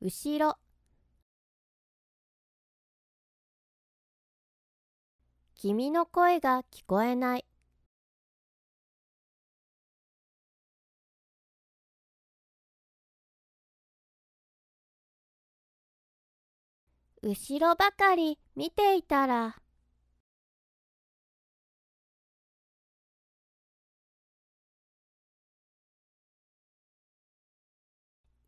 後ろ君の声が聞こえない後ろばかり見ていたら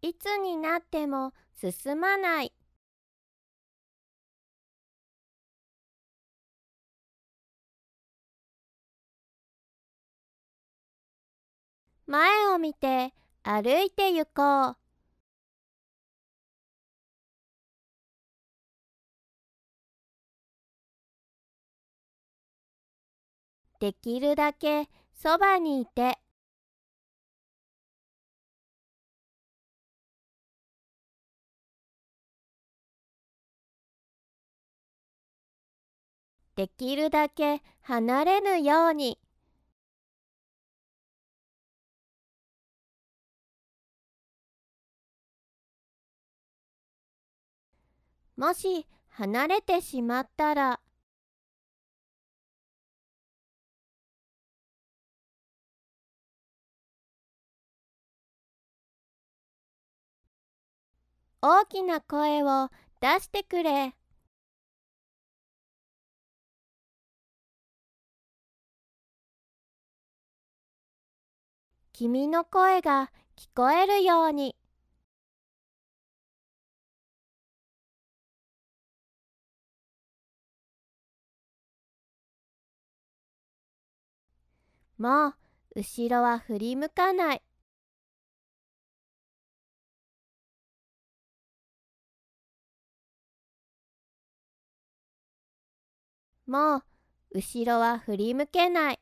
いつになっても進まない。前を見て歩いて行こう。できるだけそばにいて。できるだけ離れぬように。もし離れてしまったら大きな声を出してくれ。君の声が聞こえるように。もう後ろは振り向かない。もう後ろは振り向けない。